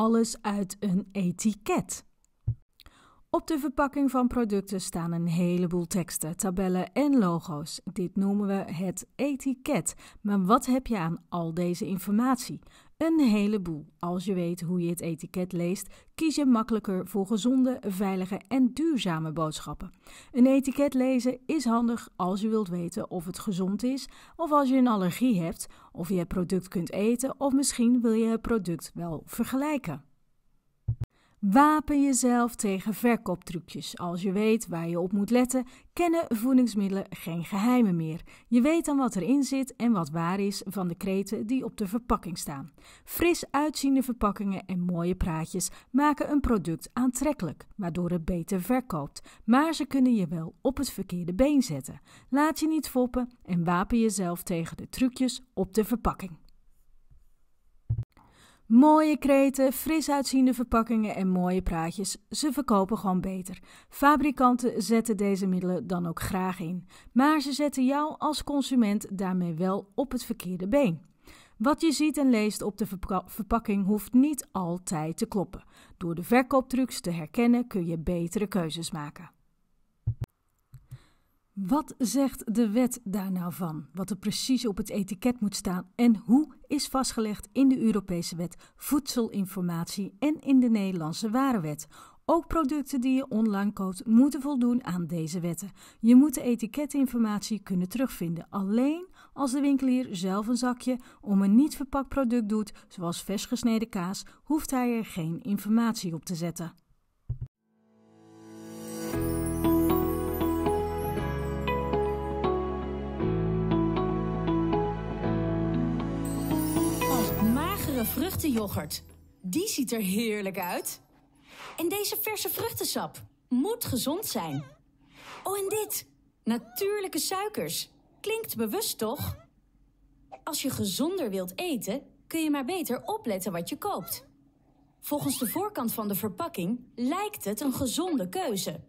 alles uit een etiket. Op de verpakking van producten staan een heleboel teksten, tabellen en logo's. Dit noemen we het etiket. Maar wat heb je aan al deze informatie? Een heleboel. Als je weet hoe je het etiket leest, kies je makkelijker voor gezonde, veilige en duurzame boodschappen. Een etiket lezen is handig als je wilt weten of het gezond is, of als je een allergie hebt, of je het product kunt eten, of misschien wil je het product wel vergelijken. Wapen jezelf tegen verkooptrucjes. Als je weet waar je op moet letten, kennen voedingsmiddelen geen geheimen meer. Je weet dan wat erin zit en wat waar is van de kreten die op de verpakking staan. Fris uitziende verpakkingen en mooie praatjes maken een product aantrekkelijk, waardoor het beter verkoopt. Maar ze kunnen je wel op het verkeerde been zetten. Laat je niet foppen en wapen jezelf tegen de trucjes op de verpakking. Mooie kreten, fris uitziende verpakkingen en mooie praatjes. Ze verkopen gewoon beter. Fabrikanten zetten deze middelen dan ook graag in. Maar ze zetten jou als consument daarmee wel op het verkeerde been. Wat je ziet en leest op de verpakking hoeft niet altijd te kloppen. Door de verkooptrucs te herkennen kun je betere keuzes maken. Wat zegt de wet daar nou van? Wat er precies op het etiket moet staan en hoe is vastgelegd in de Europese wet voedselinformatie en in de Nederlandse warenwet? Ook producten die je online koopt moeten voldoen aan deze wetten. Je moet de etiketinformatie kunnen terugvinden, alleen als de winkelier zelf een zakje om een niet verpakt product doet, zoals versgesneden kaas, hoeft hij er geen informatie op te zetten. vruchtenyoghurt. Die ziet er heerlijk uit. En deze verse vruchtensap moet gezond zijn. Oh, en dit. Natuurlijke suikers. Klinkt bewust, toch? Als je gezonder wilt eten, kun je maar beter opletten wat je koopt. Volgens de voorkant van de verpakking lijkt het een gezonde keuze.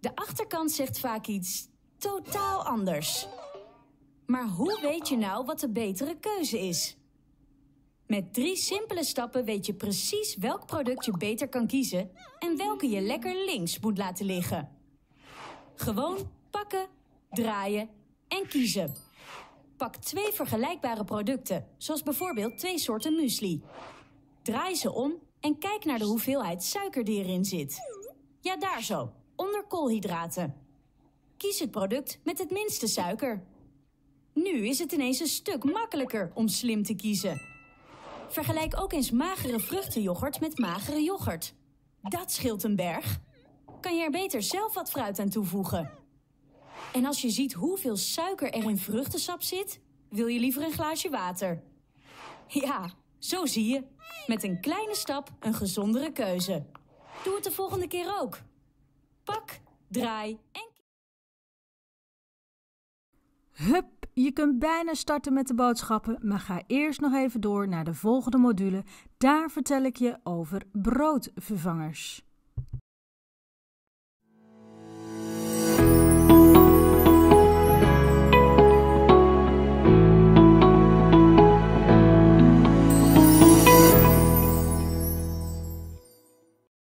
De achterkant zegt vaak iets totaal anders. Maar hoe weet je nou wat de betere keuze is? Met drie simpele stappen weet je precies welk product je beter kan kiezen en welke je lekker links moet laten liggen. Gewoon pakken, draaien en kiezen. Pak twee vergelijkbare producten, zoals bijvoorbeeld twee soorten muesli. Draai ze om en kijk naar de hoeveelheid suiker die erin zit. Ja, daar zo, onder koolhydraten. Kies het product met het minste suiker. Nu is het ineens een stuk makkelijker om slim te kiezen. Vergelijk ook eens magere vruchtenyoghurt met magere yoghurt. Dat scheelt een berg. Kan je er beter zelf wat fruit aan toevoegen? En als je ziet hoeveel suiker er in vruchtensap zit, wil je liever een glaasje water. Ja, zo zie je. Met een kleine stap een gezondere keuze. Doe het de volgende keer ook. Pak, draai en... Hup! Je kunt bijna starten met de boodschappen, maar ga eerst nog even door naar de volgende module. Daar vertel ik je over broodvervangers.